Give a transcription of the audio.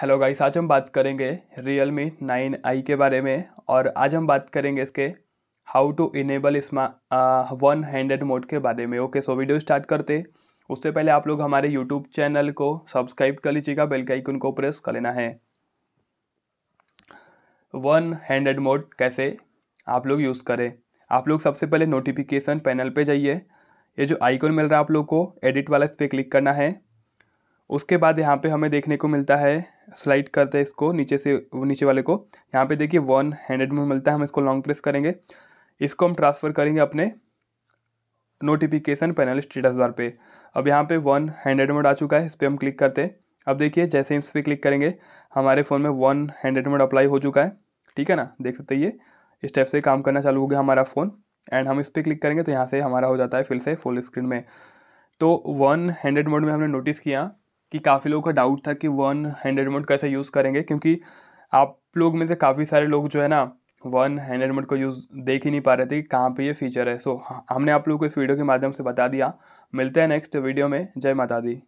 hello guys आज हम बात करेंगे रियल मी नाइन आई के बारे में और आज हम बात करेंगे इसके हाउ टू इनेबल इसमा वन हैंडेड मोड के बारे में ओके सो वीडियो स्टार्ट करते उससे पहले आप लोग हमारे यूट्यूब चैनल को सब्सक्राइब कर लीजिएगा बेल के आइकन को प्रेस कर लेना है वन हैंडेड मोड कैसे आप लोग यूज़ करें आप लोग सबसे पहले नोटिफिकेशन पैनल पर जाइए ये जो आइकन मिल रहा है आप लोग को एडिट वाला इस पर क्लिक करना है उसके बाद यहाँ पे हमें देखने को मिलता है स्लाइड करते हैं इसको नीचे से नीचे वाले को यहाँ पे देखिए वन हैंडेड में मिलता है हम इसको लॉन्ग प्रेस करेंगे इसको हम ट्रांसफ़र करेंगे अपने नोटिफिकेशन पैनल स्टेटस बार पे अब यहाँ पे वन हैंडेड मोड आ चुका है इस पर हम क्लिक करते हैं अब देखिए जैसे इस पर क्लिक करेंगे हमारे फ़ोन में वन हैंडेड मोड अप्लाई हो चुका है ठीक है ना देख सकते ये इस टाइप से काम करना चालू हो गया हमारा फ़ोन एंड हम इस पर क्लिक करेंगे तो यहाँ से हमारा हो जाता है फिर से फुल स्क्रीन में तो वन हैंडेड मोड में हमने नोटिस किया कि काफ़ी लोगों का डाउट था कि वन हैंड रिमोट कैसे यूज़ करेंगे क्योंकि आप लोग में से काफ़ी सारे लोग जो है ना वन हैंड रिमोट को यूज़ देख ही नहीं पा रहे थे कि कहाँ पर ये फीचर है सो हमने आप लोगों को इस वीडियो के माध्यम से बता दिया मिलते हैं नेक्स्ट वीडियो में जय माता दी